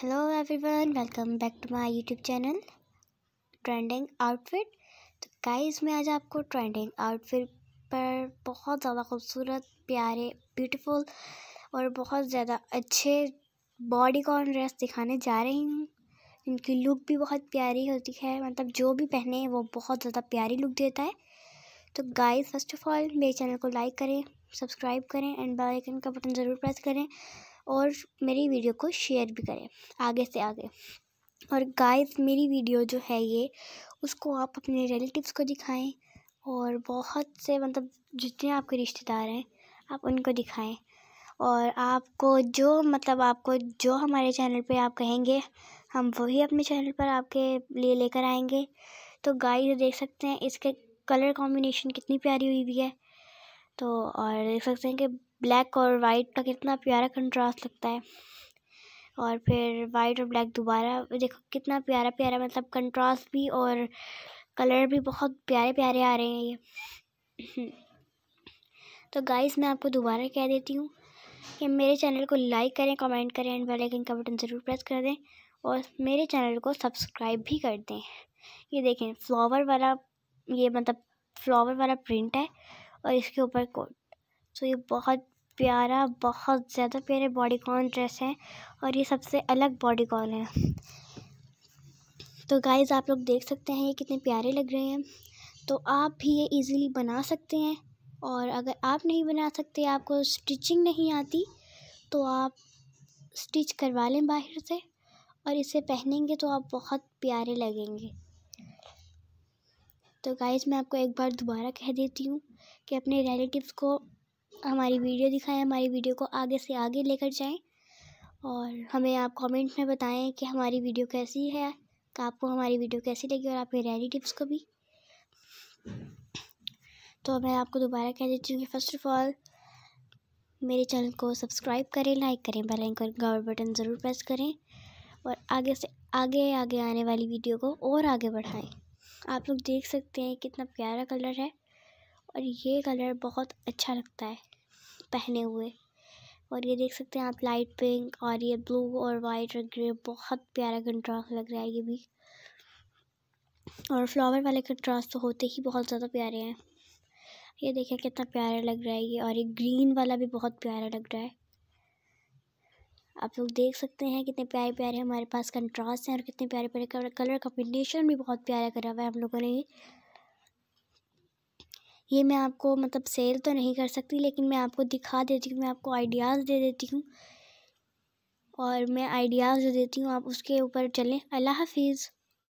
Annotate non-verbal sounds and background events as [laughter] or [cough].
hello everyone welcome back to my YouTube channel trending outfit तो guys मैं आज आपको ट्रेंडिंग आउटफिट पर बहुत ज़्यादा खूबसूरत प्यारे ब्यूटीफुल और बहुत ज़्यादा अच्छे बॉडी कॉन ड्रेस दिखाने जा रही हूँ इनकी लुक भी बहुत प्यारी होती है मतलब जो भी पहने वो बहुत ज़्यादा प्यारी लुक देता है तो गाइज फर्स्ट ऑफ ऑल मेरे चैनल को लाइक करें सब्सक्राइब करें एंड बेल आइकन का बटन ज़रूर प्रेस करें और मेरी वीडियो को शेयर भी करें आगे से आगे और गाइस मेरी वीडियो जो है ये उसको आप अपने रिलेटिव्स को दिखाएं और बहुत से मतलब जितने आपके रिश्तेदार हैं आप उनको दिखाएं और आपको जो मतलब आपको जो हमारे चैनल पे आप कहेंगे हम वही अपने चैनल पर आपके लिए लेकर आएंगे तो गाइस देख सकते हैं इसके कलर कॉम्बिनेशन कितनी प्यारी हुई हुई है तो और देख सकते हैं कि ब्लैक और वाइट का कितना प्यारा कंट्रास्ट लगता है और फिर वाइट और ब्लैक दोबारा देखो कितना प्यारा प्यारा मतलब कंट्रास्ट भी और कलर भी बहुत प्यारे प्यारे आ रहे हैं ये [clears throat] तो गाइस मैं आपको दोबारा कह देती हूँ कि मेरे चैनल को लाइक करें कमेंट करें एंड बेल आइकन का बटन ज़रूर प्रेस कर दें और मेरे चैनल को सब्सक्राइब भी कर दें ये देखें फ्लावर वाला ये मतलब फ्लावर वाला प्रिंट है और इसके ऊपर कोट सो तो ये बहुत प्यारा बहुत ज़्यादा प्यारे बॉडीकॉन ड्रेस हैं और ये सबसे अलग बॉडीकॉन है तो गाइज आप लोग देख सकते हैं ये कितने प्यारे लग रहे हैं तो आप भी ये इजीली बना सकते हैं और अगर आप नहीं बना सकते आपको स्टिचिंग नहीं आती तो आप स्टिच करवा लें बाहर से और इसे पहनेंगे तो आप बहुत प्यारे लगेंगे तो गाइज़ मैं आपको एक बार दोबारा कह देती हूँ कि अपने रिलेटिव्स को हमारी वीडियो दिखाएं हमारी वीडियो को आगे से आगे लेकर जाएं और हमें आप कमेंट में बताएं कि हमारी वीडियो कैसी है कि आपको हमारी वीडियो कैसी लगी और आप मेरे टिप्स को भी तो मैं आपको दोबारा कह देती हूँ कि फ़र्स्ट ऑफ़ ऑल मेरे चैनल को सब्सक्राइब करें लाइक करें बेल आइकन का बटन ज़रूर प्रेस करें और आगे से आगे आगे आने वाली वीडियो को और आगे बढ़ाएं आप लोग देख सकते हैं कितना प्यारा कलर है और ये कलर बहुत अच्छा लगता है पहने हुए और ये देख सकते हैं आप लाइट पिंक और ये ब्लू और वाइट और ग्रे बहुत प्यारा कंट्रास्ट लग रहा है ये भी और फ्लावर वाले कंट्रास्ट तो होते ही बहुत ज़्यादा प्यारे हैं ये देखिए कितना प्यारा लग रहा है ये और ये ग्रीन वाला भी बहुत प्यारा लग रहा है आप लोग देख सकते हैं कितने प्यारे प्यारे हमारे पास कंट्रास्ट हैं और कितने प्यारे प्यारे कलर कॉम्बिनेशन भी बहुत प्यारा करा हुआ है हम लोगों ने ये मैं आपको मतलब सेल तो नहीं कर सकती लेकिन मैं आपको दिखा देती हूँ मैं आपको आइडियाज़ दे देती हूँ और मैं आइडियाज़ दे देती हूँ आप उसके ऊपर चलें अल्लाह हाफिज़